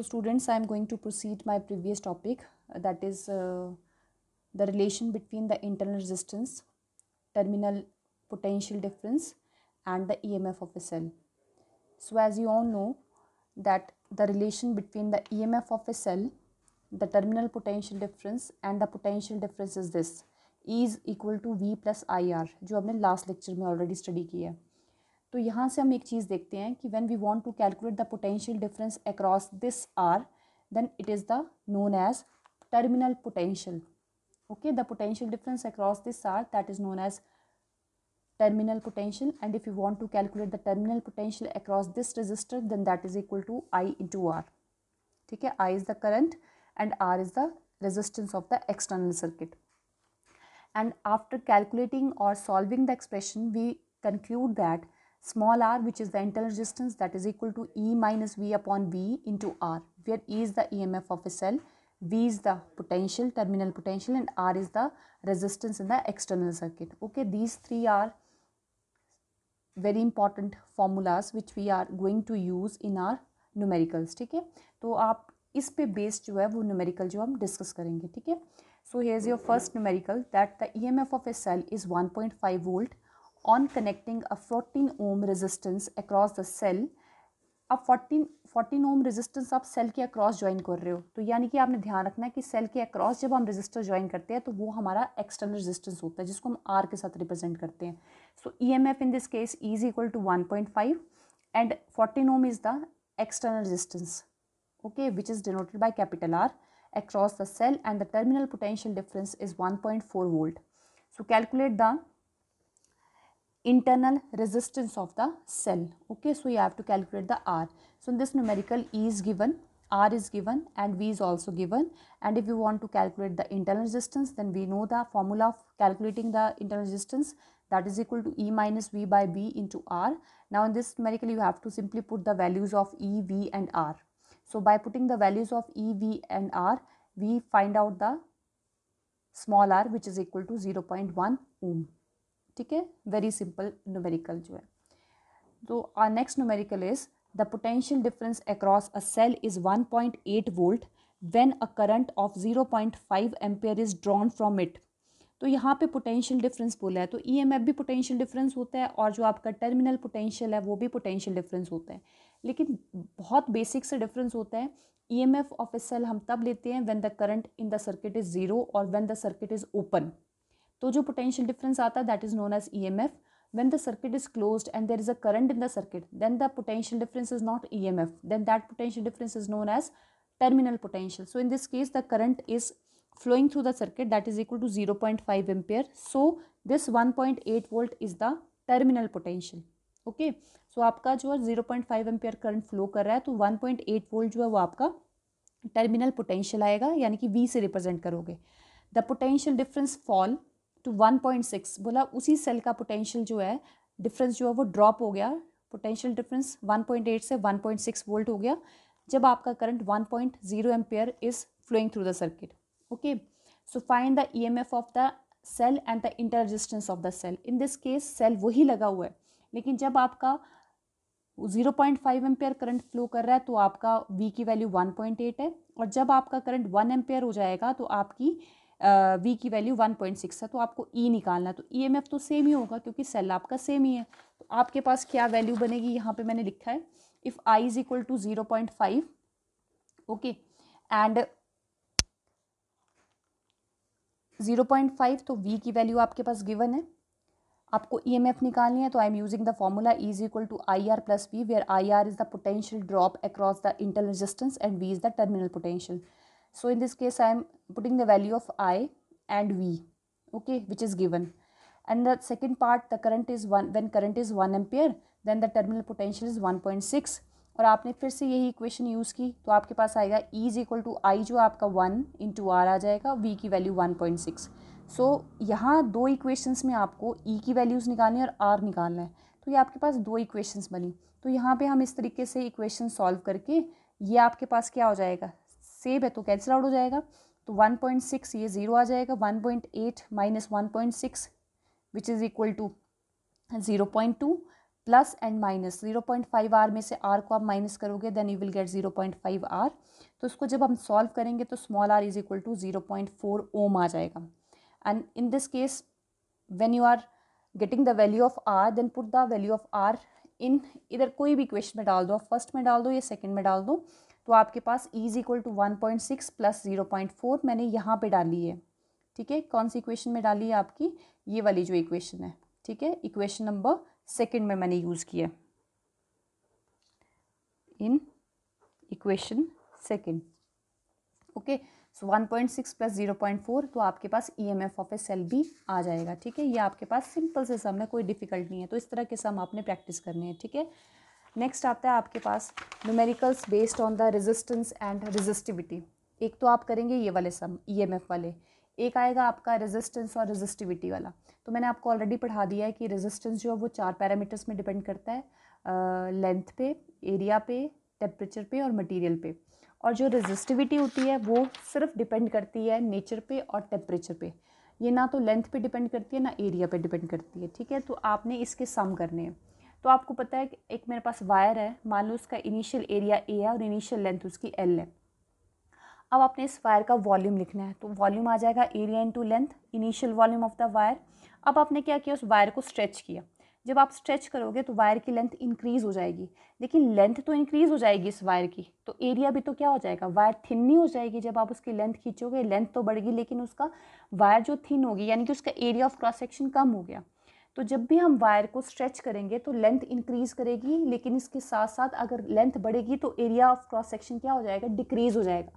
So students, I am going to proceed my previous topic uh, that is uh, the relation between the internal resistance, terminal potential difference and the EMF of a cell. So as you all know that the relation between the EMF of a cell, the terminal potential difference and the potential difference is this. E is equal to V plus IR जो हमने last lecture में already study किया है तो यहाँ से हम एक चीज़ देखते हैं कि when we want to calculate the potential difference across this R then it is the known as terminal potential okay the potential difference across this R that is known as terminal potential and if you want to calculate the terminal potential across this resistor then that is equal to I into R ठीक है I is the current and R is the resistance of the external circuit and after calculating और solving the expression we conclude that small r which is the internal resistance that is equal to E minus V upon V into R where E is the EMF of a cell, V is the potential, terminal potential and R is the resistance in the external circuit. Okay, these three are very important formulas which we are going to use in our numericals theek hai to aap इस पे based जो है वो numerical जो हम discuss करेंगे ठीक है so here is your first numerical that the EMF of a cell is 1.5 volt on connecting a 14 ohm resistance across the cell आप 14 14 ओम रेजिस्टेंस आप सेल के अक्रॉस ज्वाइन कर रहे हो तो यानी कि आपने ध्यान रखना है कि सेल के अक्रॉस जब हम रेजिस्टर ज्वाइन करते हैं तो वो हमारा एक्सटर्नल रेजिस्टेंस होता है जिसको हम आर के साथ रिप्रेजेंट करते हैं so E M F in this case is equal to one point five and fourteen ohm is the external resistance okay which is denoted by capital R across the cell and the terminal potential difference is 1.4 volt so calculate the internal resistance of the cell okay so you have to calculate the r so in this numerical e is given r is given and v is also given and if you want to calculate the internal resistance then we know the formula of calculating the internal resistance that is equal to e minus v by b into r now in this numerical you have to simply put the values of e v and r so by putting the values of e v and r we find out the small r which is equal to 0.1 ohm ठीक है very simple numerical जो है तो our next numerical is the potential difference across a cell is 1.8 volt when a current of zero point five ampere is drawn from it तो यहाँ पे potential difference बोला है तो ई एम एफ भी पोटेंशियल डिफरेंस होता है और जो आपका टर्मिनल पोटेंशियल है वो भी पोटेंशियल डिफरेंस होता है लेकिन बहुत बेसिक से डिफरेंस होता है E M F of a cell हम तब लेते हैं when the current in the circuit is zero और when the circuit is open तो जो पोटेंशियल डिफरेंस आता है that is known as E M F when the circuit is close and there is a current in the circuit then the potential difference is not E M F than that potential difference is known as terminal potential so in this case the current is flowing through the circuit that is equal to zero point five ampere so this one point eight volt is the terminal potential okay so आपका जो है zero point five ampere current flow कर रहा है तो one point eight volt जो है वो आपका टर्मिनल पोटेंशियल आएगा यानी कि वी से रिप्रेजेंट करोगे the potential difference fall to 1.6 बोला उसी सेल का पोटेंशियल जो है डिफरेंस जो है वो ड्रॉप हो गया पोटेंशियल डिफरेंस 1.8 से 1.6 वोल्ट हो गया जब आपका current 1.0 point zero ampere is flowing through the circuit okay so find the E M F of the cell and the inter resistance of the cell in this case cell वही लगा हुआ है लेकिन जब आपका zero point five ampere current flow कर रहा है तो आपका वी की वैल्यू वन पॉइंट एट है और जब आपका करंट वन एम्पेयर हो जाएगा तो आपकी वी की वैल्यू 1.6 है तो आपको ई e निकालना है तो एफ e तो सेम ही होगा क्योंकि सेल आपका सेम ही है तो आपके पास क्या वैल्यू बनेगी यहाँ पे मैंने लिखा है if I is equal to zero point five okay and zero point five तो वी की वैल्यू आपके पास गिवन है आपको ई एम एफ निकालनी है तो I am using the formula is equal to I R plus V where I R is the potential drop across the internal resistance and V is the terminal potential so in this case I am putting the value of I and V okay which is given and the second part the current is one when current is one ampere 1 the terminal potential is one point six और आपने फिर से यही equation use की तो आपके पास आएगा E is equal to I जो आपका वन इन टू आर आ जाएगा वी की value one point six so यहाँ दो इक्वेशंस में आपको E की वैल्यूज़ निकालनी और आर निकालना है तो ये आपके पास दो इक्वेशन बनी तो यहाँ पर हम इस तरीके से इक्वेशन सॉल्व करके ये आपके पास क्या हो जाएगा सेब है तो कैंसिल आउट हो जाएगा तो 1.6 ये ज़ीरो आ जाएगा 1.8 point eight minus one point six which is equal to zero point two plus and minus zero point five R में से आर को आप माइनस करोगे then you will get zero point five R तो इसको जब हम सॉल्व करेंगे तो small R is equal to zero point four ohm आ जाएगा and in this case when you are getting the value of R then put the value of R in इधर कोई भी क्वेश्चन में डाल दो फर्स्ट में डाल दो या सेकेंड में डाल दो तो आपके पास is equal to one point six plus zero point four मैंने यहाँ पे डाली है ठीक है कौन सी इक्वेशन में डाली है आपकी ये वाली जो इक्वेशन है ठीक है इक्वेशन नंबर सेकेंड में मैंने यूज़ किया in equation second okay so one point six plus zero point four तो आपके पास E M F of a cell भी आ जाएगा ठीक है ये आपके पास सिंपल से सम है कोई डिफिकल्ट नहीं है तो इस तरह के सम आपने प्रैक्टिस करने है ठीक है नेक्स्ट आता है आपके पास numericals based on the resistance and resistivity एक तो आप करेंगे ये वाले सम ईएमएफ e वाले एक आएगा आपका रेजिस्टेंस और रेजिस्टिविटी वाला तो मैंने आपको ऑलरेडी पढ़ा दिया है कि रेजिस्टेंस जो है वो चार पैरामीटर्स में डिपेंड करता है लेंथ पे एरिया पे टेम्परेचर पे और मटेरियल पे और जो रेजिस्टिविटी होती है वो सिर्फ डिपेंड करती है नेचर पे और टेम्परेचर पे ये ना तो लेंथ पे डिपेंड करती है ना एरिया पे डिपेंड करती है ठीक है तो आपने इसके सम करने हैं तो आपको पता है कि एक मेरे पास वायर है मान लो उसका इनिशियल एरिया ए है और इनिशियल लेंथ उसकी एल है अब आपने इस वायर का वॉल्यूम लिखना है तो वॉल्यूम आ जाएगा area into length initial volume of the wire अब आपने क्या किया उस वायर को स्ट्रेच किया जब आप स्ट्रेच करोगे तो वायर की लेंथ इंक्रीज़ हो जाएगी लेकिन लेंथ तो इंक्रीज़ हो जाएगी इस वायर की तो एरिया भी तो क्या हो जाएगा वायर थिन नहीं हो जाएगी जब आप उसकी लेंथ खींचोगे लेंथ तो बढ़ेगी लेकिन उसका वायर जो थिन होगी यानी कि उसका एरिया ऑफ क्रॉस सेक्शन कम हो गया तो जब भी हम वायर को स्ट्रेच करेंगे तो लेंथ इंक्रीज़ करेगी लेकिन इसके साथ साथ अगर लेंथ बढ़ेगी तो एरिया ऑफ क्रॉस सेक्शन क्या हो जाएगा डिक्रीज़ हो जाएगा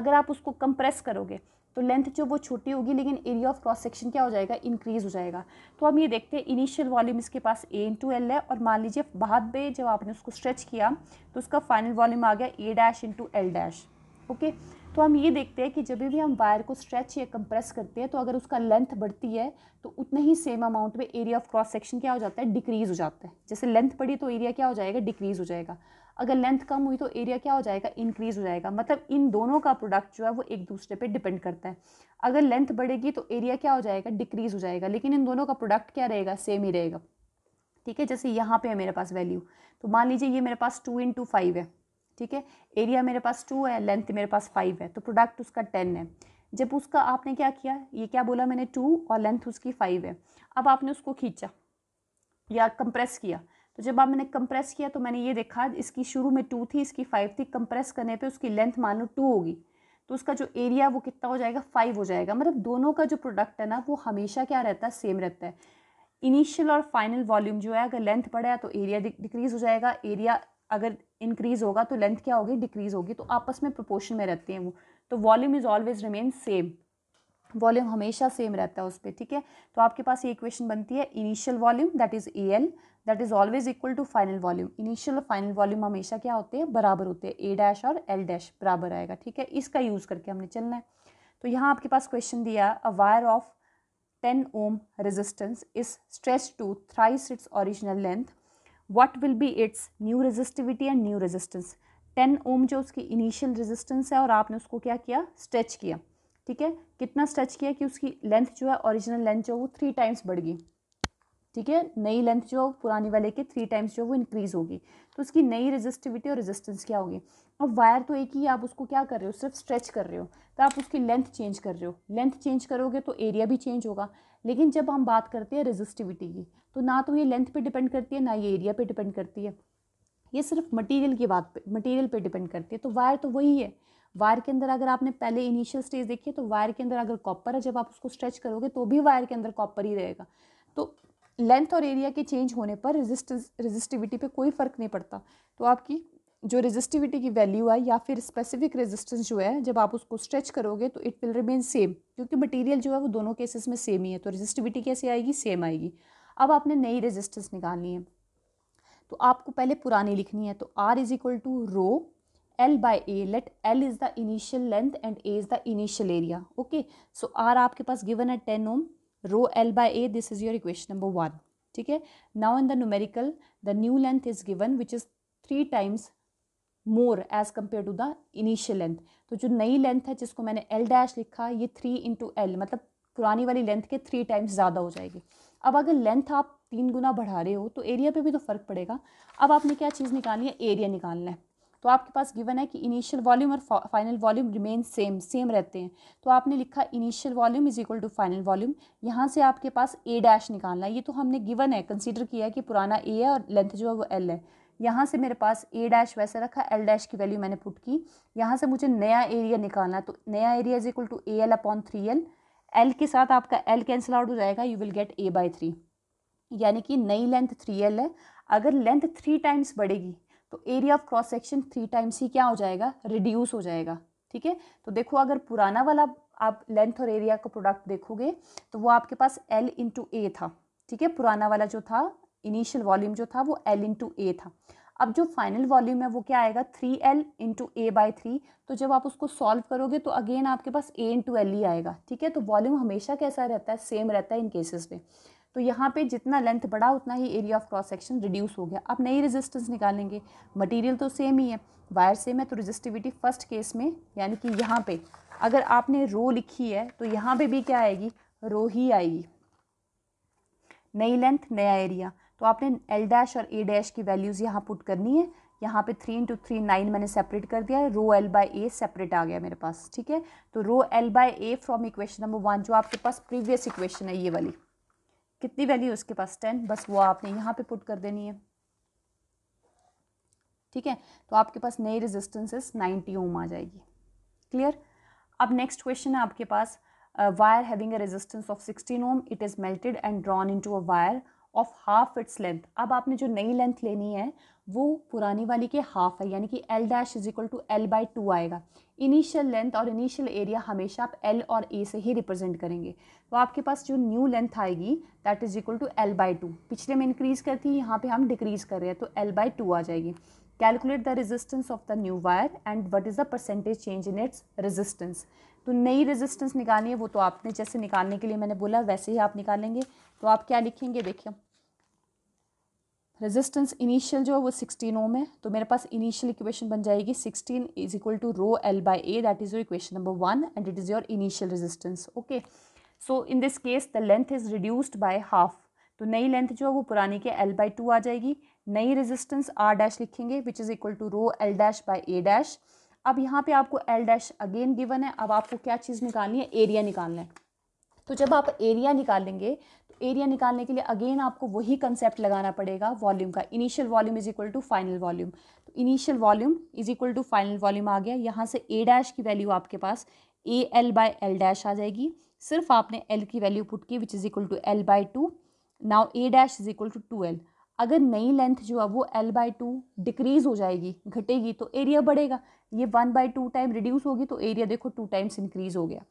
अगर आप उसको कंप्रेस करोगे तो लेंथ जो वो छोटी होगी लेकिन एरिया ऑफ क्रॉस सेक्शन क्या हो जाएगा इंक्रीज़ हो जाएगा तो हम ये देखते हैं इनिशियल वॉल्यूम इसके पास ए इंटू एल है और मान लीजिए बाद में जब आपने उसको स्ट्रेच किया तो उसका फाइनल वॉल्यूम आ गया A dash into L dash okay तो हम ये देखते हैं कि जब भी हम वायर को स्ट्रेच या कंप्रेस करते हैं तो अगर उसका लेंथ बढ़ती है तो उतना ही सेम अमाउंट में एरिया ऑफ क्रॉस सेक्शन क्या हो जाता है डिक्रीज़ हो जाता है जैसे लेंथ बढ़ी तो एरिया क्या हो जाएगा डिक्रीज़ हो जाएगा अगर लेंथ कम हुई तो एरिया क्या हो जाएगा इंक्रीज़ हो जाएगा मतलब इन दोनों का प्रोडक्ट जो है वो एक दूसरे पर डिपेंड करता है अगर लेंथ बढ़ेगी तो एरिया क्या हो जाएगा डिक्रीज़ हो जाएगा लेकिन इन दोनों का प्रोडक्ट क्या रहेगा सेम ही रहेगा ठीक है जैसे यहाँ पे है मेरे पास वैल्यू तो मान लीजिए ये मेरे पास टू इन टू फाइव है ठीक है एरिया मेरे पास टू है लेंथ मेरे पास फाइव है तो प्रोडक्ट उसका टेन है जब उसका आपने क्या किया ये क्या बोला मैंने टू और लेंथ उसकी फाइव है अब आपने उसको खींचा या कंप्रेस किया तो जब आप मैंने कंप्रेस किया तो मैंने ये देखा इसकी शुरू में टू थी इसकी फाइव थी कंप्रेस करने पे उसकी लेंथ मान लो टू होगी तो उसका जो एरिया वो कितना हो जाएगा फाइव हो जाएगा मतलब दोनों का जो प्रोडक्ट है ना वो हमेशा क्या रहता है सेम रहता है इनिशियल और फाइनल वॉल्यूम जो है अगर लेंथ बढ़ा है तो एरिया डिक्रीज़ हो जाएगा एरिया अगर इंक्रीज़ होगा तो लेंथ क्या होगी डिक्रीज़ होगी तो आपस में प्रोपोर्शन में रहते हैं वो तो volume is always remain same volume हमेशा सेम रहता है उस पर ठीक है तो आपके पास ये इक्वेशन बनती है initial volume that is A L that is always equal to final volume initial और फाइनल वॉल्यूम हमेशा क्या होते हैं बराबर होते हैं ए डैश और एल डैश बराबर आएगा ठीक है इसका यूज़ करके हमने चलना है तो यहाँ आपके पास क्वेश्चन दिया a wire of ten ohm resistance is stretch to thrice its original length what will be its new resistivity and new resistance 10 ohm जो उसकी इनिशियल रेजिस्टेंस है और आपने उसको क्या किया स्ट्रेच किया ठीक है कितना स्ट्रेच किया कि उसकी लेंथ जो है ओरिजिनल लेंथ जो है वो थ्री टाइम्स बढ़ गई ठीक है नई लेंथ जो पुराने वाले के थ्री टाइम्स जो वो इंक्रीज़ होगी तो उसकी नई रेजिस्टिविटी और रेजिस्टेंस क्या होगी अब वायर तो एक ही आप उसको क्या कर रहे हो सिर्फ स्ट्रेच कर रहे हो तो आप उसकी लेंथ चेंज कर रहे हो लेंथ चेंज करोगे तो एरिया भी चेंज होगा लेकिन जब हम बात करते हैं रेजिस्टिविटी की तो ना तो ये लेंथ पर डिपेंड करती है ना ये एरिया पर डिपेंड करती है ये सिर्फ मटीरियल की बात पर मटीरियल पर डिपेंड करती है तो वायर तो वही है वायर के अंदर अगर आपने पहले इनिशियल स्टेज देखी तो वायर के अंदर अगर कॉपर है जब आप उसको स्ट्रेच करोगे तो भी वायर के अंदर कॉपर ही रहेगा तो लेंथ और एरिया के चेंज होने पर रेजिस्ट रेजिस्टिविटी पे कोई फ़र्क नहीं पड़ता तो आपकी जो रेजिस्टिविटी की वैल्यू है या फिर स्पेसिफिक रेजिस्टेंस जो है जब आप उसको स्ट्रेच करोगे तो इट विल रिमेन सेम क्योंकि मटेरियल जो है वो दोनों केसेस में सेम ही है तो रेजिस्टिविटी कैसे आएगी सेम आएगी अब आपने नई रेजिस्टेंस निकालनी है तो आपको पहले पुरानी लिखनी है तो R is equal to rho L by A let L is the initial length and A is the initial area okay so R आपके पास गिवन है ten ohm rho L by A this is your equation number one ठीक है now in the numerical the new length is given which is three times more as compare to the initial length तो जो नई length है जिसको मैंने L dash लिखा ये थ्री इंटू एल मतलब पुरानी वाली लेंथ के थ्री टाइम्स ज़्यादा हो जाएगी अब अगर लेंथ आप तीन गुना बढ़ा रहे हो तो एरिया पे भी तो फ़र्क पड़ेगा अब आपने क्या चीज़ निकालनी है एरिया निकालना है तो आपके पास गिवन है कि इनिशियल वॉल्यूम और final volume remain same same रहते हैं तो आपने लिखा initial volume is equal to final volume यहाँ से आपके पास ए डैश निकालना है ये तो हमने गिवन है कंसिडर किया है कि पुराना ए है और लेंथ जो है वो एल है यहाँ से मेरे पास ए डैश वैसे रखा एल डैश की वैल्यू मैंने पुट की यहाँ से मुझे नया एरिया निकालना तो नया area is equal to A L upon three L L के साथ आपका एल कैंसिल आउट हो जाएगा you will get A by three यानी कि नई लेंथ थ्री एल है अगर लेंथ थ्री टाइम्स बढ़ेगी तो area of cross section three times ही क्या हो जाएगा रिड्यूस हो जाएगा ठीक है तो देखो अगर पुराना वाला आप लेंथ और एरिया का प्रोडक्ट देखोगे तो वो आपके पास एल इंटू ए था ठीक है पुराना वाला जो था इनिशियल वॉल्यूम जो था वो एल इंटू ए था अब जो फाइनल वॉल्यूम है वो क्या आएगा three L into A by three तो जब आप उसको सॉल्व करोगे तो अगेन आपके पास ए इंटू एल ही आएगा ठीक है तो वॉल्यूम हमेशा कैसा रहता है सेम रहता है इन केसेस में तो यहाँ पे जितना लेंथ बढ़ा उतना ही area of cross section reduce हो गया अब नई रेजिस्टेंस निकालेंगे मटेरियल तो सेम ही है वायर सेम है तो रेजिस्टिविटी फर्स्ट केस में यानी कि यहाँ पे अगर आपने रो लिखी है तो यहाँ पे भी क्या आएगी रो ही आएगी नई लेंथ नया एरिया तो आपने एल डैश और ए डैश की वैल्यूज़ यहाँ पुट करनी है यहाँ पे थ्री इंटू थ्री नाइन मैंने सेपरेट कर दिया है rho L by A separate आ गया मेरे पास ठीक है तो rho L by A from equation number one जो आपके पास प्रीवियस इक्वेशन है ये वाली कितनी वैल्यू उसके पास टेन बस वो आपने यहाँ पे पुट कर देनी है ठीक है तो आपके पास नई रेजिस्टेंसेस 90 ओम आ जाएगी क्लियर अब नेक्स्ट क्वेश्चन है आपके पास wire having a resistance of sixteen ohm it is melted and drawn into a wire of half its length अब आपने जो नई लेंथ लेनी है वो पुरानी वाली के हाफ है यानी कि L dash is equal to L by two आएगा इनिशियल लेंथ और इनिशियल एरिया हमेशा आप एल और ए से ही रिप्रेजेंट करेंगे तो आपके पास जो न्यू लेंथ आएगी that is equal to L by two पिछले में इंक्रीज़ करती यहाँ पे हम डिक्रीज़ कर रहे हैं तो एल बाई टू आ जाएगी calculate the resistance of the new wire and what is the percentage change in its resistance तो नई रेजिस्टेंस निकालनी है वो तो आपने जैसे निकालने के लिए मैंने बोला वैसे ही आप निकालेंगे तो आप क्या लिखेंगे देखिए रेजिस्टेंस इनिशियल जो है वो सिक्सटीन ओम है तो मेरे पास इनिशियल इक्वेशन बन जाएगी sixteen is equal to rho L by A that is your equation number one and it is your initial resistance okay so in this case the length is reduced by half तो नई length जो है वो पुरानी के L by two आ जाएगी नई रेजिस्टेंस आर डैश लिखेंगे which is equal to rho L dash by A dash अब यहाँ पे आपको एल डैश अगेन गिवन है अब आपको क्या चीज़ निकालनी है एरिया निकालना है तो जब आप एरिया निकालेंगे एरिया निकालने के लिए अगेन आपको वही कंसेप्ट लगाना पड़ेगा वॉल्यूम का initial volume is equal to final volume तो initial volume is equal to final volume आ गया यहाँ से ए डैश की वैल्यू आपके पास A L by L dash आ जाएगी सिर्फ आपने एल की वैल्यू पुट की which is equal to L by two now A dash is equal to two L अगर नई लेंथ जो है वो एल बाई टू डिक्रीज़ हो जाएगी घटेगी तो एरिया बढ़ेगा ये one by two time reduce होगी तो एरिया देखो टू टाइम्स इंक्रीज़ हो गया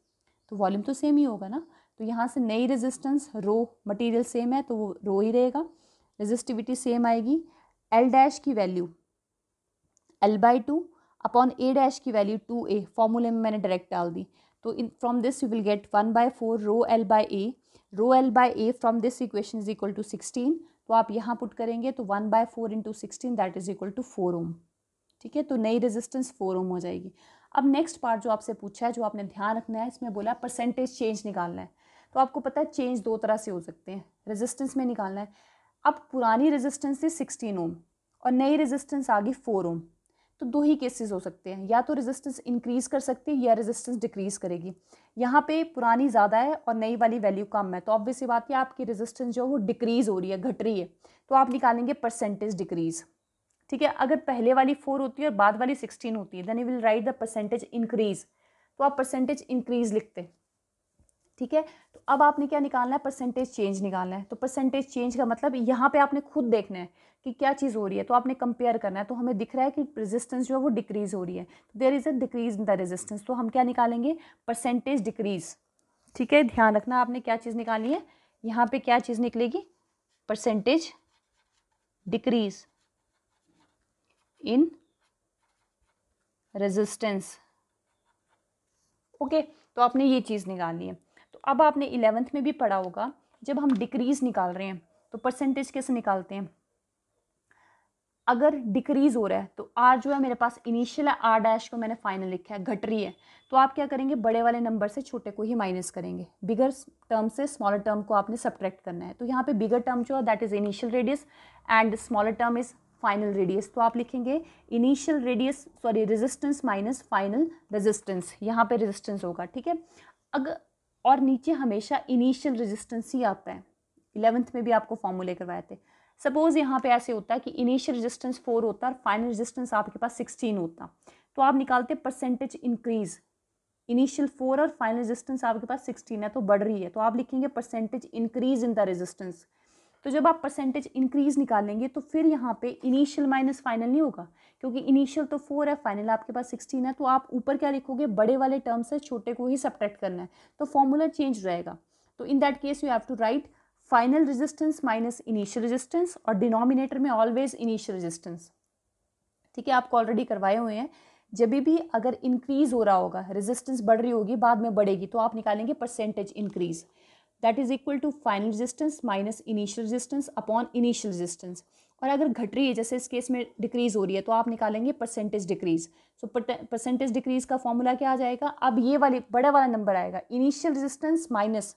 तो वॉल्यूम तो सेम ही होगा ना तो यहाँ से नई रेजिस्टेंस रो मटेरियल सेम है तो वो रो ही रहेगा रेजिस्टिविटी सेम आएगी एल डैश की value L by two upon A dash की वैल्यू टू ए फॉर्मूले में मैंने डायरेक्ट डाल दी तो in from this you will get one by four rho L by A rho L by A from this equation is equal to sixteen तो आप यहाँ पुट करेंगे तो one by four into sixteen that is equal to four ohm ठीक है तो नई resistance four ohm हो जाएगी अब नेक्स्ट पार्ट जो आपसे पूछा है जो आपने ध्यान रखना है इसमें बोला परसेंटेज चेंज निकालना है तो आपको पता है चेंज दो तरह से हो सकते हैं रेजिस्टेंस में निकालना है अब पुरानी रेजिस्टेंस थी सिक्सटीन ओम और नई रेजिस्टेंस आ गई फोर ओम तो दो ही केसेस हो सकते हैं या तो रेजिस्टेंस इंक्रीज़ कर सकती है या रेजिस्टेंस डिक्रीज़ करेगी यहाँ पे पुरानी ज़्यादा है और नई वाली वैल्यू कम है तो ऑब्वियस सी बात है आपकी रेजिस्टेंस जो है वो डिक्रीज़ हो रही है घट रही है तो आप निकालेंगे परसेंटेज डिक्रीज़ ठीक है अगर पहले वाली फोर होती है और बाद वाली सिक्सटीन होती है then you will write the percentage increase तो आप परसेंटेज इंक्रीज़ लिखते हैं ठीक है तो अब आपने क्या निकालना है परसेंटेज चेंज निकालना है तो परसेंटेज चेंज का मतलब यहाँ पे आपने खुद देखना है कि क्या चीज़ हो रही है तो आपने कंपेयर करना है तो हमें दिख रहा है कि रेजिस्टेंस जो है वो डिक्रीज़ हो रही है there is a decrease in the resistance तो हम क्या निकालेंगे परसेंटेज डिक्रीज़ ठीक है ध्यान रखना आपने क्या चीज़ निकाली है यहाँ पर क्या चीज़ निकलेगी percentage decrease in resistance okay तो आपने ये चीज़ निकालनी है अब आपने इलेवेंथ में भी पढ़ा होगा जब हम डिक्रीज़ निकाल रहे हैं तो परसेंटेज कैसे निकालते हैं अगर डिक्रीज़ हो रहा है तो आर जो है मेरे पास इनिशियल है आर डैश को मैंने फाइनल लिखा है घट रही है तो आप क्या करेंगे बड़े वाले नंबर से छोटे को ही माइनस करेंगे बिगर टर्म से स्मॉलर टर्म को आपने सब्ट्रैक्ट करना है तो यहाँ पे बिगर टर्म जो है that is initial radius and smaller term is final radius तो आप लिखेंगे initial radius sorry resistance minus final resistance यहाँ पे रेजिस्टेंस होगा ठीक है अगर और नीचे हमेशा इनिशियल रेजिस्टेंस ही आता है इलेवंथ में भी आपको फॉर्मूले करवाए थे सपोज़ यहाँ पे ऐसे होता है कि इनिशियल रेजिस्टेंस फोर होता और फाइनल रेजिस्टेंस आपके पास सिक्सटीन होता तो आप निकालते परसेंटेज इंक्रीज इनिशियल फोर और फाइनल रेजिस्टेंस आपके पास सिक्सटीन है तो बढ़ रही है तो आप लिखेंगे percentage increase in the resistance तो जब आप परसेंटेज इंक्रीज़ निकालेंगे तो फिर यहाँ पे इनिशियल माइनस फाइनल नहीं होगा क्योंकि इनिशियल तो फोर है फाइनल आपके पास सिक्सटीन है तो आप ऊपर क्या लिखोगे बड़े वाले टर्म से छोटे को ही सब्ट्रैक्ट करना है तो फॉर्मूला चेंज रहेगा तो in that case you have to write final resistance minus initial resistance और डिनोमिनेटर में ऑलवेज इनिशियल रेजिस्टेंस ठीक है आपको ऑलरेडी करवाए हुए हैं जब भी अगर इंक्रीज़ हो रहा होगा रेजिस्टेंस बढ़ रही होगी बाद में बढ़ेगी तो आप निकालेंगे percentage increase that is equal to final resistance minus initial resistance upon initial resistance और अगर घट रही है जैसे इस केस में डिक्रीज़ हो रही है तो आप निकालेंगे percentage decrease so percentage decrease का फॉर्मूला क्या आ जाएगा अब ये वाले बड़ा वाला नंबर आएगा initial resistance minus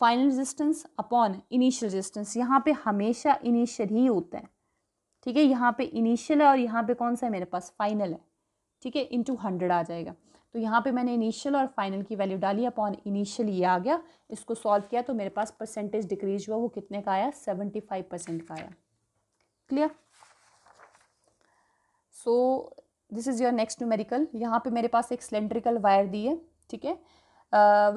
final resistance upon initial resistance यहाँ पे हमेशा इनिशियल ही होता है ठीक है यहाँ पे इनिशियल है और यहाँ पे कौन सा है मेरे पास फाइनल है ठीक है इंटू हंड्रेड आ जाएगा तो यहाँ पे मैंने इनिशियल और फाइनल की वैल्यू डाली अपॉन इनिशियल ये आ गया इसको सॉल्व किया तो मेरे पास परसेंटेज डिक्रीज हुआ वो कितने का आया सेवेंटी फाइव परसेंट का आया clear so this is your next numerical यहाँ पे मेरे पास एक सिलेंड्रिकल वायर दी है ठीक है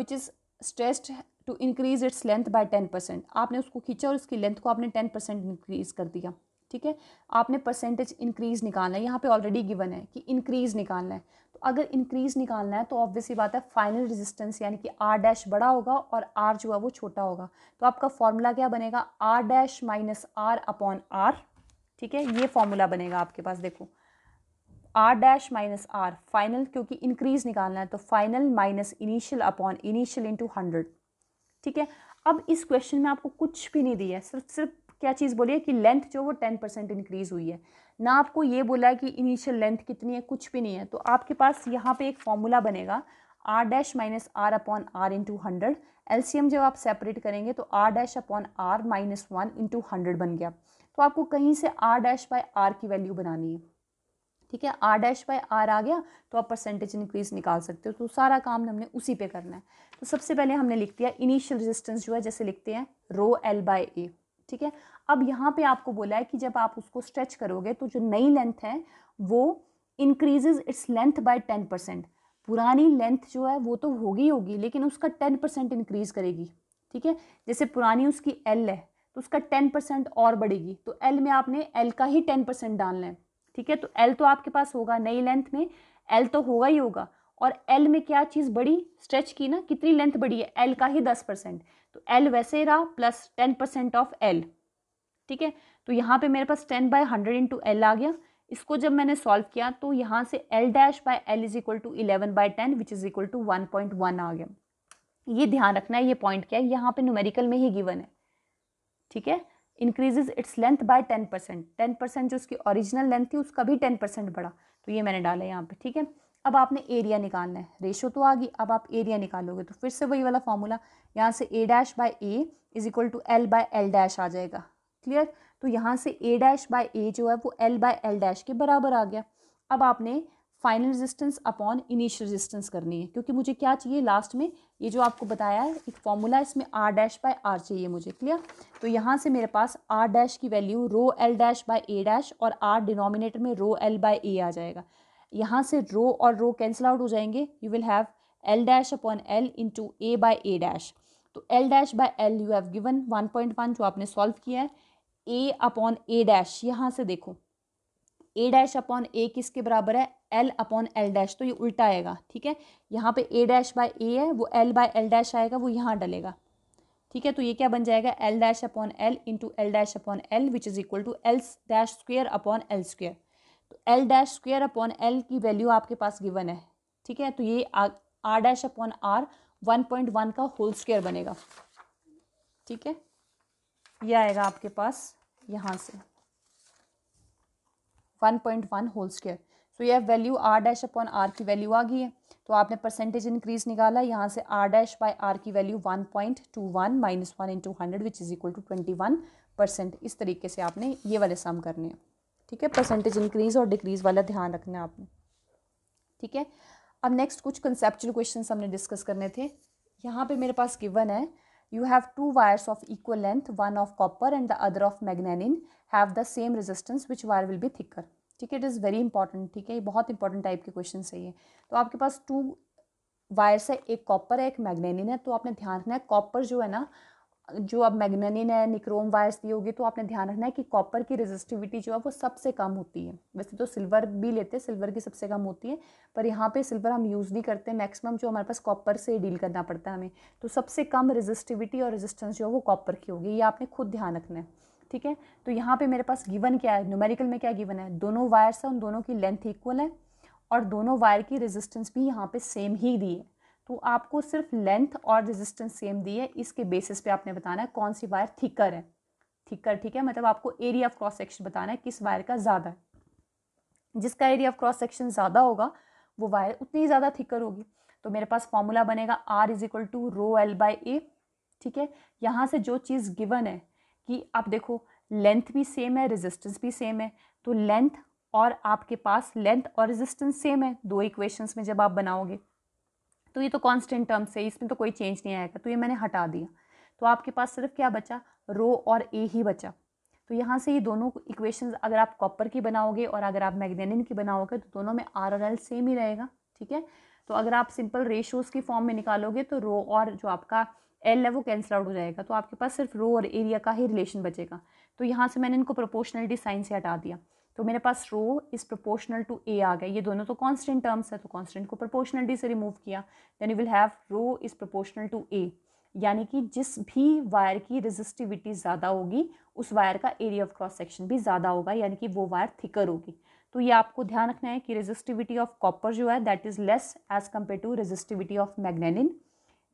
which is stressed to increase its length by ten percent आपने उसको खींचा और उसकी लेंथ को आपने टेन परसेंट इंक्रीज़ कर दिया ठीक है आपने परसेंटेज इंक्रीज़ निकालना है यहाँ पे ऑलरेडी गिवन है कि इंक्रीज़ निकालना है तो अगर इंक्रीज़ निकालना है तो ऑब्वियसली बात है फाइनल रेजिस्टेंस यानी कि आर डैश बड़ा होगा और आर जो है वो छोटा होगा तो आपका फॉर्मूला क्या बनेगा R dash minus R upon R ठीक है ये फॉर्मूला बनेगा आपके पास देखो R dash minus R final क्योंकि इंक्रीज़ निकालना है तो final minus initial upon initial into hundred ठीक है अब इस क्वेश्चन में आपको कुछ भी नहीं दिया है सिर्फ सिर्फ क्या चीज़ बोली है कि लेंथ जो वो टेन परसेंट इंक्रीज़ हुई है ना आपको ये बोला है कि इनिशियल लेंथ कितनी है कुछ भी नहीं है तो आपके पास यहाँ पे एक फॉर्मूला बनेगा R dash minus R upon R into hundred LCM जब आप सेपरेट करेंगे तो R dash upon R minus one into hundred बन गया तो आपको कहीं से आर डैश बाय आर की वैल्यू बनानी है ठीक है आर डैश बाय आर आ गया तो आप परसेंटेज इंक्रीज निकाल सकते हो तो सारा काम हमने उसी पे करना है तो सबसे पहले हमने लिख दिया इनिशियल रेजिस्टेंस जो है जैसे लिखते हैं रो एल बाय ए ठीक है अब यहाँ पे आपको बोला है कि जब आप उसको स्ट्रेच करोगे तो जो नई लेंथ है वो increases its length by ten percent पुरानी लेंथ जो है वो तो होगी होगी लेकिन उसका टेन परसेंट इंक्रीज़ करेगी ठीक है जैसे पुरानी उसकी एल है तो उसका टेन परसेंट और बढ़ेगी तो एल में आपने एल का ही टेन परसेंट डालना है ठीक है तो एल तो आपके पास होगा नई लेंथ में एल तो होगा ही होगा और एल में क्या चीज़ बड़ी स्ट्रेच की ना कितनी लेंथ बड़ी है एल का ही दस परसेंट तो एल वैसे रहा plus ten percent of L ठीक है तो यहाँ पे मेरे पास ten by hundred into L आ गया इसको जब मैंने सॉल्व किया तो यहाँ से L dash by L is equal to eleven by ten which is equal to one point one आ गया ये ध्यान रखना है ये पॉइंट क्या है यहाँ पे न्यूमेरिकल में ही गिवन है ठीक है increases its length by ten percent ten percent जो उसकी ओरिजिनल लेंथ थी उसका भी टेन परसेंट बढ़ा तो ये मैंने डाला यहाँ पे ठीक है अब आपने एरिया निकालना है रेशो तो आ गई अब आप एरिया निकालोगे तो फिर से वही वाला फॉर्मूला यहाँ से A dash by A is equal to L by L dash आ जाएगा क्लियर तो यहाँ से ए डैश बाय ए जो है वो एल बाय एल डैश के बराबर आ गया अब आपने final resistance upon initial resistance करनी है क्योंकि मुझे क्या चाहिए लास्ट में ये जो आपको बताया है एक फॉर्मूला है इसमें आर डैश बाय आर चाहिए मुझे क्लियर तो यहाँ से मेरे पास आर डैश की value rho L dash by A dash और आर डिनोमिनेटर में रो एल बाय ए आ जाएगा यहाँ से रो और रो कैंसिल आउट हो जाएंगे you will have L dash upon L into A by A dash तो L dash by L you have given one point one जो आपने सॉल्व किया है ए अपॉन ए डैश यहाँ से देखो ए डैश अपॉन ए किसके बराबर है एल अपॉन एल डैश तो ये उल्टा आएगा ठीक है यहाँ पे ए डैश बाय ए है वो एल बाय एल डैश आएगा वो यहाँ डलेगा ठीक है तो ये क्या बन जाएगा L dash upon L into L dash upon L which is equal to L dash square upon L square तो L dash square upon L की वैल्यू आपके पास गिवन है ठीक है तो ये R dash upon R one point one का होल स्क्वेयर बनेगा ठीक है ये आएगा आपके पास यहाँ से one point one whole square तो यह value R dash upon are की वैल्यू आ गई है तो आपने परसेंटेज इंक्रीज निकाला यहाँ से आर डैश बाई आर की value one point two one minus one into hundred which is equal to twenty one percent इस तरीके से आपने ये वाले सम करने हैं ठीक है परसेंटेज इंक्रीज और डिक्रीज वाला ध्यान रखना है आपने ठीक है अब नेक्स्ट कुछ कंसेप्चुअल क्वेश्चन हमने डिस्कस करने थे यहाँ पे मेरे पास गिवन है you have two wires of equal length one of copper and the other of magnenin have the same resistance which wire will be thicker ठीक है इट इज़ वेरी इंपॉर्टेंट ठीक है ये बहुत इंपॉर्टेंट टाइप के question है ये तो आपके पास टू वायर्स है एक कॉपर है एक मैग्नेनिन है तो आपने ध्यान रखना है कॉपर जो है ना जो अब मैगनिन है निक्रोम वायर्स दिए होगी तो आपने ध्यान रखना है कि कॉपर की रेजिस्टिविटी जो है वो सबसे कम होती है वैसे तो सिल्वर भी लेते हैं सिल्वर की सबसे कम होती है पर यहाँ पे सिल्वर हम यूज़ नहीं करते मैक्सिमम जो हमारे पास कॉपर से डील करना पड़ता है हमें तो सबसे कम रेजिस्टिविटी और रेजिस्टेंस जो है वो कॉपर की होगी ये आपने खुद ध्यान रखना है ठीक है तो यहाँ पर मेरे पास गिवन क्या है न्यूमेरिकल में क्या गिवन है दोनों वायर्स हैं उन दोनों की लेंथ इक्वल है और दोनों वायर की रेजिस्टेंस भी यहाँ पर सेम ही दी है तो आपको सिर्फ लेंथ और रेजिस्टेंस सेम दी है इसके बेसिस पे आपने बताना है कौन सी वायर थिकर है थिकर ठीक है मतलब आपको एरिया ऑफ क्रॉस सेक्शन बताना है किस वायर का ज़्यादा है जिसका एरिया ऑफ क्रॉस सेक्शन ज़्यादा होगा वो वायर उतनी ज़्यादा थिकर होगी तो मेरे पास फॉर्मूला बनेगा R is equal to rho L by A ठीक है यहाँ से जो चीज़ गिवन है कि आप देखो लेंथ भी सेम है रेजिस्टेंस भी सेम है तो लेंथ और आपके पास लेंथ और रेजिस्टेंस सेम है दो इक्वेशंस में जब आप बनाओगे तो ये तो कांस्टेंट टर्म्स है इसमें तो कोई चेंज नहीं आएगा तो ये मैंने हटा दिया तो आपके पास सिर्फ क्या बचा रो और ए ही बचा तो यहाँ से ये दोनों इक्वेशंस अगर आप कॉपर की बनाओगे और अगर आप मैग्नेनिन की बनाओगे तो दोनों में आर और एल सेम ही रहेगा ठीक है तो अगर आप सिंपल रेशोज़ की फॉर्म में निकालोगे तो रो और जो आपका एल है वो कैंसिल आउट हो जाएगा तो आपके पास सिर्फ रो और एरिया का ही रिलेशन बचेगा तो यहाँ से मैंने इनको प्रोपोर्शनलिटी साइन से हटा दिया तो मेरे पास rho is proportional to A आ गया ये दोनों तो कांस्टेंट टर्म्स है तो कांस्टेंट को प्रोपोर्शनलिटी से रिमूव किया then you will have rho is proportional to A यानी कि जिस भी वायर की रेजिस्टिविटी ज़्यादा होगी उस वायर का एरिया ऑफ क्रॉस सेक्शन भी ज़्यादा होगा यानी कि वो वायर थिकर होगी तो ये आपको ध्यान रखना है कि रेजिस्टिविटी ऑफ कॉपर जो है that is less as compare to resistivity of manganin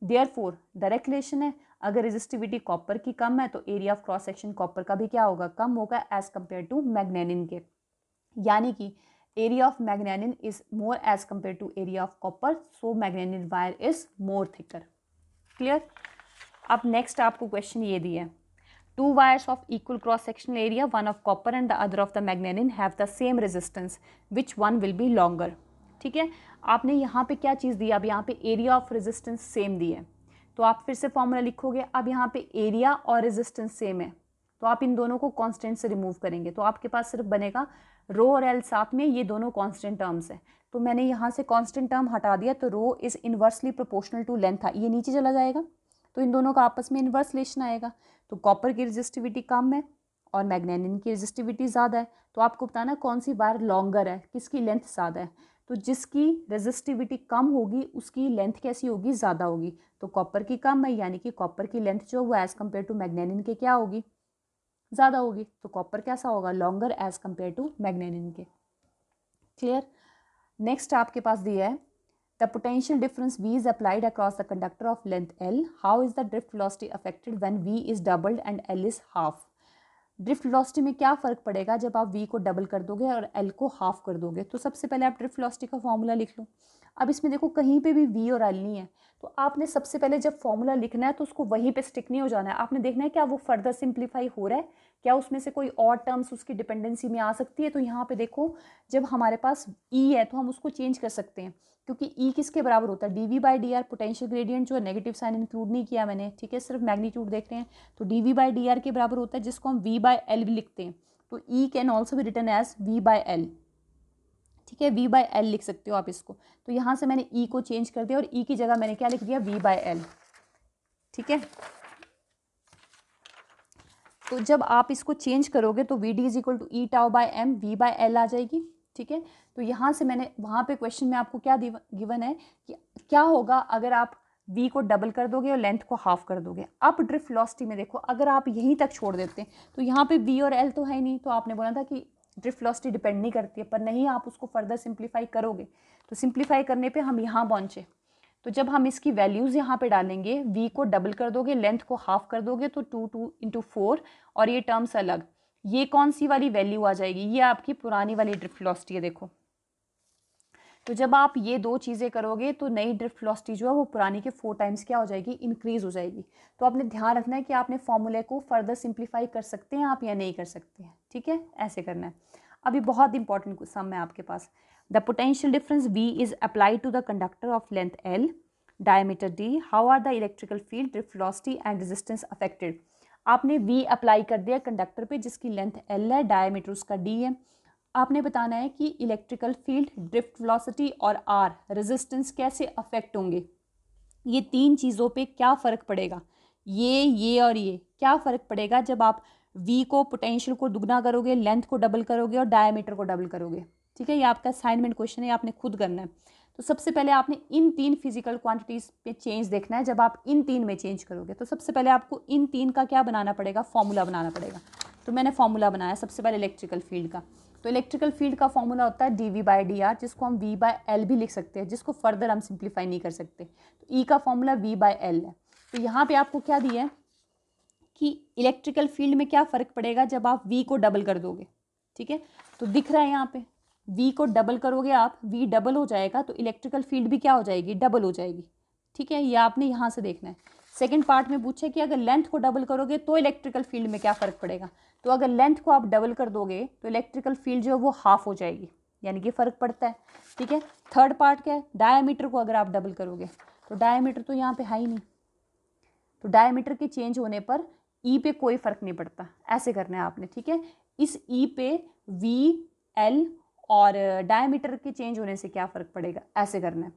therefore direct relation है अगर रेजिस्टिविटी कॉपर की कम है तो area of cross section copper का भी क्या होगा कम होगा एज कम्पेयर टू मैग्नेनिन के यानी कि area of manganin is more as compare to area of copper so manganin wire is more thicker clear अब नेक्स्ट आपको क्वेश्चन ये दिया है wires of equal cross cross area one of copper and the other of the the have the same resistance which one will be longer ठीक है आपने यहाँ पे क्या चीज़ दी अब यहाँ पे एरिया ऑफ रेजिस्टेंस सेम दी है तो आप फिर से फॉर्मूला लिखोगे अब यहाँ पे एरिया और रेजिस्टेंस सेम है तो आप इन दोनों को कांस्टेंट से रिमूव करेंगे तो आपके पास सिर्फ बनेगा रो और एल साथ में ये दोनों कांस्टेंट टर्म्स हैं तो मैंने यहाँ से कांस्टेंट टर्म हटा दिया तो rho is inversely proportional to length था ये नीचे चला जाएगा तो इन दोनों का आपस में इन्वर्स लेशन आएगा तो कॉपर की रजिस्टिविटी कम है और मैग्नेनिन की रजिस्टिविटी ज़्यादा है तो आपको बताना कौन सी वायर लॉन्गर है किसकी लेंथ ज़्यादा है तो जिसकी रेजिस्टिविटी कम होगी उसकी लेंथ कैसी होगी ज़्यादा होगी तो कॉपर की कम है यानी कि कॉपर की लेंथ जो हुआ एज़ कम्पेयर टू मैग्नेनिन के क्या होगी ज़्यादा होगी तो कॉपर कैसा होगा longer as compare to manganin के क्लियर नेक्स्ट आपके पास दिया है the potential difference V is applied across the conductor of length L how is the drift velocity affected when V is doubled and L is half drift velocity में क्या फ़र्क पड़ेगा जब आप वी को डबल कर दोगे और एल को हाफ कर दोगे तो सबसे पहले आप ड्रिफ्ट लॉस्टी का फॉर्मूला लिख लो अब इसमें देखो कहीं पे भी वी और एल नहीं है तो आपने सबसे पहले जब फॉर्मूला लिखना है तो उसको वहीं पे स्टिक नहीं हो जाना है आपने देखना है क्या वो फर्दर सिंप्लीफाई हो रहा है क्या उसमें से कोई और टर्म्स उसकी डिपेंडेंसी में आ सकती है तो यहाँ पे देखो जब हमारे पास ई e है तो हम उसको चेंज कर सकते हैं क्योंकि ई e किसके बराबर होता है D V by D R potential gradient जो है नेगेटिव साइन इंक्लूड नहीं किया मैंने ठीक है सिर्फ मैग्नीट्यूड देख रहे हैं तो D V by D R के बराबर होता है जिसको हम वी बाई एल भी लिखते हैं तो E can also be written as V by L ठीक है वी बाई एल लिख सकते हो आप इसको तो यहाँ से मैंने ई e को चेंज कर दिया और ई e की जगह मैंने क्या लिख दिया वी बाई एल ठीक है तो जब आप इसको चेंज करोगे तो V D is equal to E tau by M V by L आ जाएगी ठीक है तो यहाँ से मैंने वहाँ पे क्वेश्चन में आपको क्या गिवन है कि क्या होगा अगर आप वी को डबल कर दोगे और लेंथ को हाफ कर दोगे अब ड्रिफ्ट लॉसिटी में देखो अगर आप यहीं तक छोड़ देते हैं तो यहाँ पे वी और एल तो है नहीं तो आपने बोला था कि ड्रिफ्ट लॉसिटी डिपेंड नहीं करती है पर नहीं आप उसको फर्दर सिंप्लीफाई करोगे तो सिंप्लीफाई करने पे हम यहाँ पहुँचे तो जब हम इसकी वैल्यूज़ यहाँ पे डालेंगे वी को डबल कर दोगे लेंथ को हाफ कर दोगे तो टू टू इंटू फोर और ये टर्म्स अलग ये कौन सी वाली वैल्यू आ जाएगी ये आपकी पुरानी वाली ड्रिफ्ट फिलोसिटी है देखो तो जब आप ये दो चीज़ें करोगे तो नई ड्रिफ्ट फिलोसिटी जो है वो पुरानी के फोर टाइम्स क्या हो जाएगी इंक्रीज़ हो जाएगी तो आपने ध्यान रखना है कि आपने फॉर्मूले को फर्दर सिंप्लीफाई कर सकते हैं आप या नहीं कर सकते हैं ठीक है ऐसे करना है अभी बहुत इंपॉर्टेंट सम है आपके पास the potential difference V is apply to the conductor of length L diameter D how are the electrical field drift velocity and resistance affected आपने वी अप्लाई कर दिया कंडक्टर पे जिसकी लेंथ एल है diameter उसका डी है आपने बताना है कि इलेक्ट्रिकल फील्ड ड्रिफ्ट वेलोसिटी और आर रेजिस्टेंस कैसे अफेक्ट होंगे ये तीन चीज़ों पे क्या फ़र्क पड़ेगा ये ये और ये क्या फ़र्क पड़ेगा जब आप वी को पोटेंशियल को दुगना करोगे लेंथ को डबल करोगे और डायमीटर को डबल करोगे ठीक है ये आपका असाइनमेंट क्वेश्चन है आपने खुद करना है तो सबसे पहले आपने इन तीन फिजिकल क्वांटिटीज़ पे चेंज देखना है जब आप इन तीन में चेंज करोगे तो सबसे पहले आपको इन तीन का क्या बनाना पड़ेगा फॉर्मूला बनाना पड़ेगा तो मैंने फॉर्मूला बनाया सबसे पहले इलेक्ट्रिकल फील्ड का तो इलेक्ट्रिकल फील्ड का फॉर्मूला होता है D V by D R जिसको हम वी बाय एल भी लिख सकते हैं जिसको फर्दर हम सिंप्लीफाई नहीं कर सकते तो ई e का फॉर्मूला वी बाय एल है तो यहाँ पे आपको क्या दिया है कि इलेक्ट्रिकल फील्ड में क्या फ़र्क पड़ेगा जब आप वी को डबल कर दोगे ठीक है तो दिख रहा है यहाँ पे वी को डबल करोगे आप वी डबल हो जाएगा तो इलेक्ट्रिकल फील्ड भी क्या हो जाएगी डबल हो जाएगी ठीक है ये आपने यहाँ से देखना है सेकेंड पार्ट में पूछे कि अगर लेंथ को डबल करोगे तो इलेक्ट्रिकल फील्ड में क्या फ़र्क पड़ेगा तो अगर लेंथ को आप डबल कर दोगे तो इलेक्ट्रिकल फील्ड जो है वो हाफ हो जाएगी यानी कि फ़र्क पड़ता है ठीक है थर्ड पार्ट क्या है डायामीटर को अगर आप डबल करोगे तो डायामीटर तो यहाँ पे है ही नहीं तो डायामीटर के चेंज होने पर ई e पे कोई फ़र्क नहीं पड़ता ऐसे करना है आपने ठीक है इस ई e पे वी एल और डायमीटर के चेंज होने से क्या फ़र्क पड़ेगा ऐसे करना है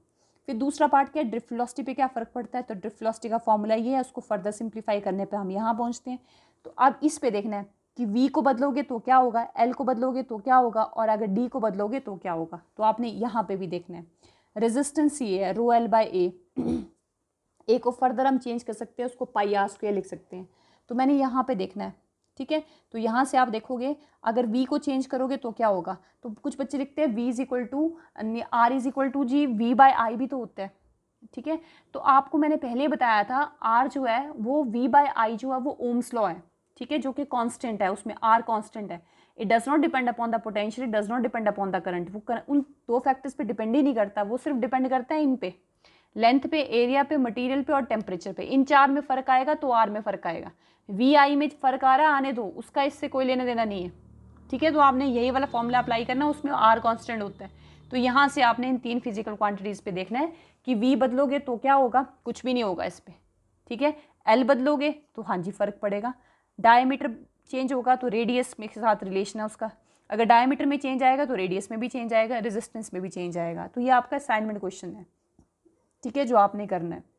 फिर दूसरा पार्ट क्या है ड्रिफ्ट वेलोसिटी पे क्या फ़र्क पड़ता है तो ड्रिफ्ट वेलोसिटी का फॉर्मूला ये है उसको फर्दर सिंप्लीफाई करने पे हम यहाँ पहुँचते हैं तो अब इस पे देखना है कि वी को बदलोगे तो क्या होगा एल को बदलोगे तो क्या होगा और अगर डी को बदलोगे तो क्या होगा तो आपने यहाँ पे भी देखना है रेजिस्टेंस ये है रो एल बाई ए ए को फर्दर हम चेंज कर सकते हैं उसको पाई आर स्क्वेयर लिख सकते हैं तो मैंने यहाँ पे देखना है ठीक है तो यहाँ से आप देखोगे अगर v को चेंज करोगे तो क्या होगा तो कुछ बच्चे लिखते हैं v is equal to R is equal to G V by I भी तो होता है ठीक है तो आपको मैंने पहले बताया था आर जो है वो वी बाय आई जो है वो ओम्स लॉ है ठीक है जो कि कांस्टेंट है उसमें आर कांस्टेंट है it does not depend upon the potential it does not depend upon the current वो उन दो फैक्टर्स पे डिपेंड ही नहीं करता वो सिर्फ डिपेंड करता है इन पे लेंथ पे एरिया पे मटेरियल पे और टेम्परेचर पे इन चार में फ़र्क आएगा तो आर में फ़र्क आएगा वी आई में फ़र्क आ रहा है आने दो उसका इससे कोई लेना देना नहीं है ठीक है तो आपने यही वाला फॉर्मूला अप्लाई करना है उसमें आर कॉन्स्टेंट होता है तो यहाँ से आपने इन तीन फिजिकल क्वांटिटीज़ पे देखना है कि वी बदलोगे तो क्या होगा कुछ भी नहीं होगा इस पर ठीक है एल बदलोगे तो हाँ जी फ़र्क पड़ेगा डायमीटर चेंज होगा तो रेडियस में के साथ रिलेशन है उसका अगर डायमीटर में चेंज आएगा तो रेडियस में भी चेंज आएगा रेजिस्टेंस में भी चेंज आएगा तो ये आपका असाइनमेंट क्वेश्चन है ठीक है जो आपने करना है